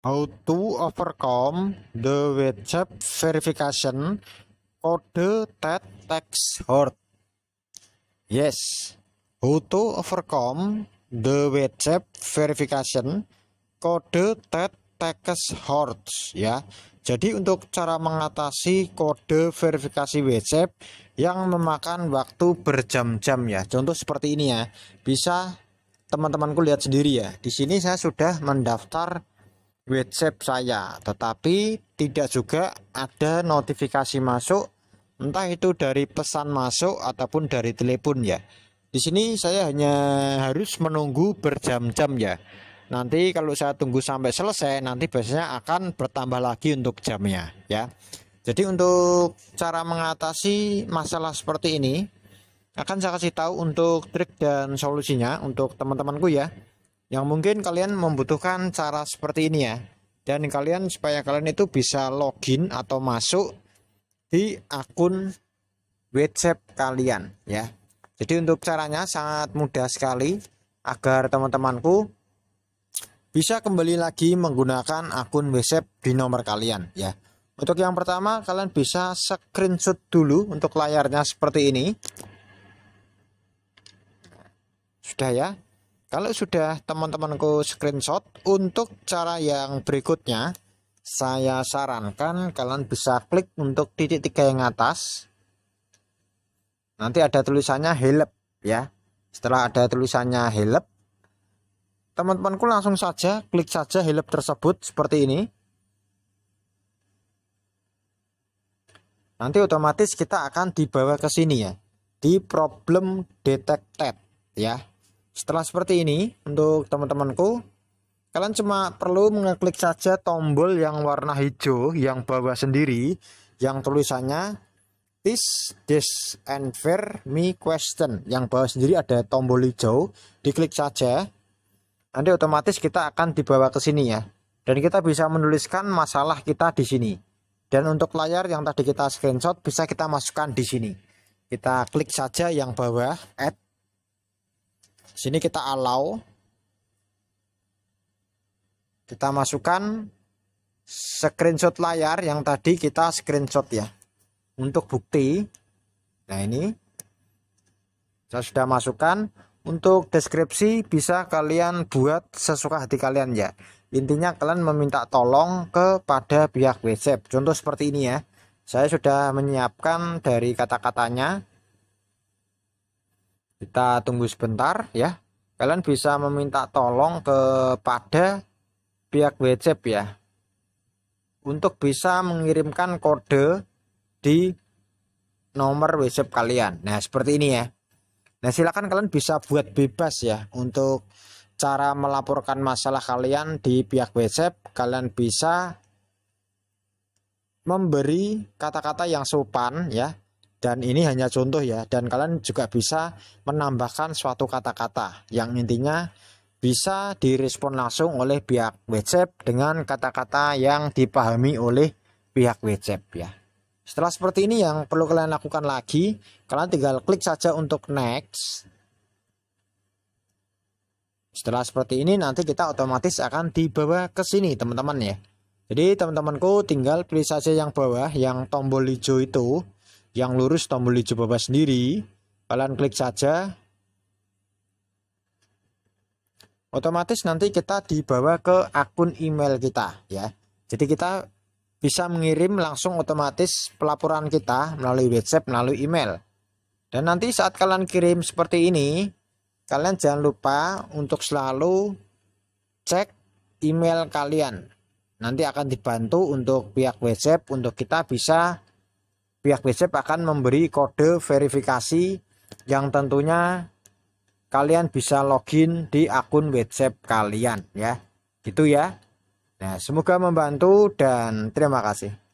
How to overcome the WhatsApp verification code that text hurt. Yes, how to overcome the WhatsApp verification kode that text hurt ya. Jadi untuk cara mengatasi kode verifikasi WhatsApp yang memakan waktu berjam-jam ya. Contoh seperti ini ya. Bisa teman-temanku lihat sendiri ya. Di sini saya sudah mendaftar WhatsApp saya tetapi tidak juga ada notifikasi masuk entah itu dari pesan masuk ataupun dari telepon ya di sini saya hanya harus menunggu berjam-jam ya nanti kalau saya tunggu sampai selesai nanti biasanya akan bertambah lagi untuk jamnya ya jadi untuk cara mengatasi masalah seperti ini akan saya kasih tahu untuk trik dan solusinya untuk teman-temanku ya yang mungkin kalian membutuhkan cara seperti ini ya dan kalian supaya kalian itu bisa login atau masuk di akun WhatsApp kalian ya jadi untuk caranya sangat mudah sekali agar teman-temanku bisa kembali lagi menggunakan akun WhatsApp di nomor kalian ya untuk yang pertama kalian bisa screenshot dulu untuk layarnya seperti ini sudah ya kalau sudah teman-temanku screenshot untuk cara yang berikutnya saya sarankan kalian bisa klik untuk titik tiga yang atas nanti ada tulisannya help ya setelah ada tulisannya help teman-temanku langsung saja klik saja help tersebut seperti ini nanti otomatis kita akan dibawa ke sini ya di problem detected ya setelah seperti ini, untuk teman-temanku, kalian cuma perlu mengeklik saja tombol yang warna hijau yang bawah sendiri yang tulisannya this this and fair me question yang bawah sendiri ada tombol hijau diklik saja nanti otomatis kita akan dibawa ke sini ya dan kita bisa menuliskan masalah kita di sini dan untuk layar yang tadi kita screenshot bisa kita masukkan di sini kita klik saja yang bawah add sini kita allow kita masukkan screenshot layar yang tadi kita screenshot ya untuk bukti nah ini saya sudah masukkan untuk deskripsi bisa kalian buat sesuka hati kalian ya intinya kalian meminta tolong kepada pihak WhatsApp contoh seperti ini ya saya sudah menyiapkan dari kata-katanya kita tunggu sebentar ya. Kalian bisa meminta tolong kepada pihak WhatsApp ya. Untuk bisa mengirimkan kode di nomor WhatsApp kalian. Nah, seperti ini ya. Nah, silakan kalian bisa buat bebas ya untuk cara melaporkan masalah kalian di pihak WhatsApp. Kalian bisa memberi kata-kata yang sopan ya dan ini hanya contoh ya, dan kalian juga bisa menambahkan suatu kata-kata yang intinya bisa direspon langsung oleh pihak WhatsApp dengan kata-kata yang dipahami oleh pihak WhatsApp ya. Setelah seperti ini yang perlu kalian lakukan lagi, kalian tinggal klik saja untuk next. Setelah seperti ini nanti kita otomatis akan dibawa ke sini teman-teman ya. Jadi teman-temanku tinggal pilih saja yang bawah yang tombol hijau itu yang lurus tombol hijau bebas sendiri. Kalian klik saja. Otomatis nanti kita dibawa ke akun email kita ya. Jadi kita bisa mengirim langsung otomatis pelaporan kita melalui WhatsApp, melalui email. Dan nanti saat kalian kirim seperti ini, kalian jangan lupa untuk selalu cek email kalian. Nanti akan dibantu untuk pihak WhatsApp untuk kita bisa pihak BCP akan memberi kode verifikasi yang tentunya kalian bisa login di akun WhatsApp kalian ya. Gitu ya. Nah, semoga membantu dan terima kasih.